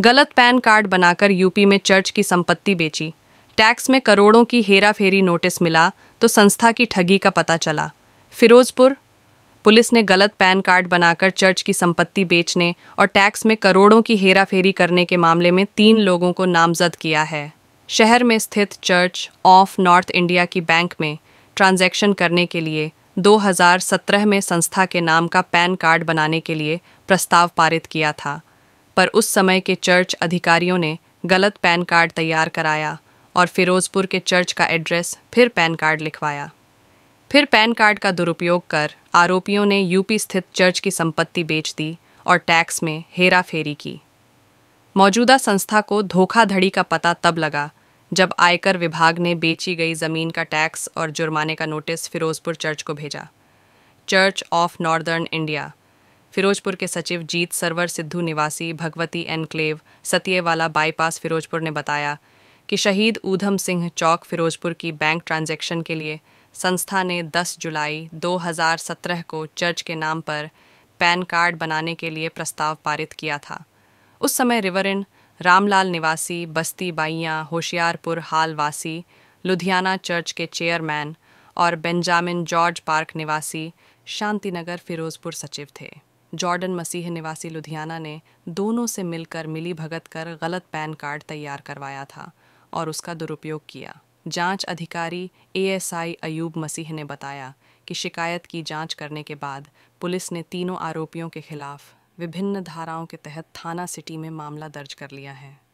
गलत PAN card बनाकर UP में चर्च की संपत्ति बेची टैक्स में करोड़ों की हेरा फेरी नोटिस मिला तो संस्था की ठगी का पता चला फिरोजपुर पुलिस ने गलत पैन कार्ड बनाकर चर्च की संपत्ति बेचने और टैक्स में करोड़ों की हेरा फेरी करने के मामले में तीन लोगों को नामजद किया है शहर में स्थित चर्च ऑफ नॉर्थ इंडिया की बैंक में ट्रांजैक्शन करने के लिए 2017 में संस्था के नाम का पैन कार्ड बनाने के लिए प्रस्ताव पारित किया था पर उस समय के चर्च अधिकारियों ने गलत पैन कार्ड तैयार कराया और फिरोजपुर के चर्च का एड्रेस फिर पैन कार्ड लिखवाया फिर पैन कार्ड का दुरुपयोग कर आरोपियों ने यूपी स्थित चर्च की संपत्ति बेच दी और टैक्स में हेरा फेरी की मौजूदा संस्था को धोखाधड़ी का पता तब लगा जब आयकर विभाग ने बेची गई जमीन का टैक्स और जुर्माने का नोटिस फिरोजपुर चर्च को भेजा church of northern India Firozpur के सचिव जीत सरवर सिद्धू निवासी भगवती एनक्लेव सतियवाला बाईपास फिरोजपुर ने बताया कि शहीद ऊधम सिंह चौक फिरोजपुर की बैंक ट्रांजैक्शन के लिए संस्था ने 10 जुलाई 2017 को चर्च के नाम पर पैन कार्ड बनाने के लिए प्रस्ताव पारित किया था उस समय रिवरिन रामलाल निवासी बस्ती बाइया होशियारपुर हालवासी लुधियाना चर्च के चेयरमैन और बेंजामिन जॉर्ज पार्क निवासी शांतिनगर फिरोजपुर सचिव थे जॉर्डन मसीह निवासी लुधियाना ने दोनों से मिलकर मिली भगत कर गलत पैन कार्ड तैयार करवाया था और उसका दुरुपयोग किया जांच अधिकारी एएसआई अयूब मसीह ने बताया कि शिकायत की जांच करने के बाद पुलिस ने तीनों आरोपियों के खिलाफ विभिन्न धाराओं के तहत थाना सिटी में मामला दर्ज कर लिया है